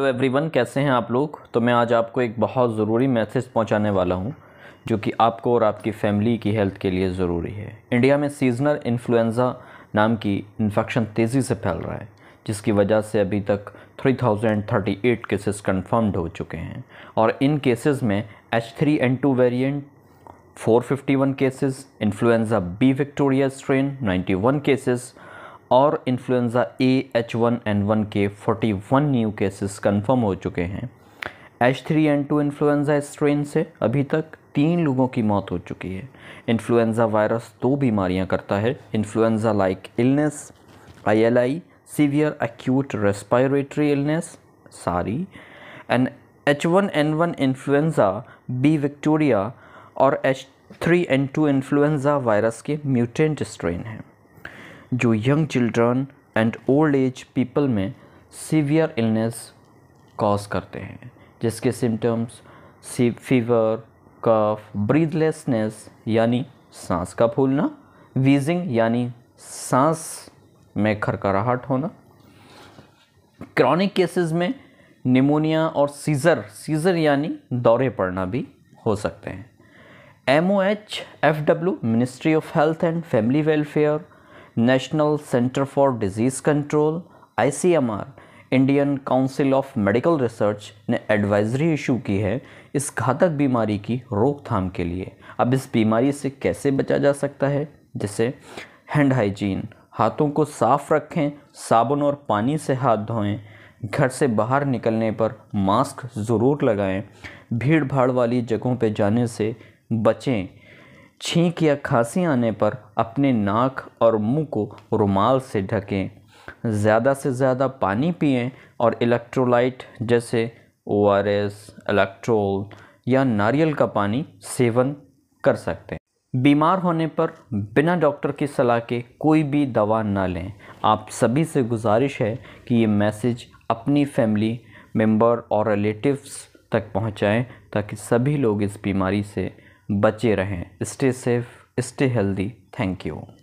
hello everyone कैसे हैं आप लोग तो मैं आज आपको एक बहुत ज़रूरी मैसेज पहुंचाने वाला हूं जो कि आपको और आपकी फैमिली की हेल्थ के लिए ज़रूरी है इंडिया में सीजनल इन्फ्लुएंज़ा नाम की इन्फेक्शन तेज़ी से फैल रहा है जिसकी वजह से अभी तक 3038 केसेस कंफर्म्ड हो चुके हैं और इन केसेस में H three N two variant 451 cases influenza B Victoria strain 91 cases और influenza A H one N one के forty one new cases confirm हो चुके हैं H three N two influenza strain से अभी तक तीन लोगों की मौत हो चुकी है इन्फ्लुन्ज़ा वायरस दो बीमारियां करता है influenza like illness I L I severe acute respiratory illness SARI and H one N one influenza B Victoria और H three N two influenza virus के म्यूटेंट स्ट्रेन हैं जो young children and old age people में severe illness cause करते हैं जिसके symptoms fever कफ ब्रीदलेसनेस यानी सांस का फूलना वीजिंग यानी सांस में खरखराहट होना क्रॉनिक केसेस में निमोनिया और सीज़र सीज़र यानी दौरे पड़ना भी हो सकते हैं M O H F W ministry of health and family welfare national centre for disease control I Indian council of medical research ने एडवाइजरी इशू की है इस घातक बीमारी की रोकथाम के लिए अब इस बीमारी से कैसे बचा जा सकता है जैसे हैंड हाइजीन हाथों को साफ रखें साबुन और पानी से हाथ धोएं घर से बाहर निकलने पर मास्क ज़रूर लगाएं भीड़ भाड़ वाली जगहों पर जाने से बचें छींक या खांसी आने पर अपने नाक और मुंह को रुमाल से ढकें ज़्यादा से ज़्यादा पानी पिएं और इलेक्ट्रोलाइट जैसे ओ आर एस इलेक्ट्रोल या नारियल का पानी सेवन कर सकते हैं बीमार होने पर बिना डॉक्टर की सलाह के कोई भी दवा ना लें आप सभी से गुजारिश है कि ये मैसेज अपनी फैमिली मेंबर और रिलेटिव्स तक पहुंचाएं ताकि सभी लोग इस बीमारी से बचे रहें stay safe stay healthy thank you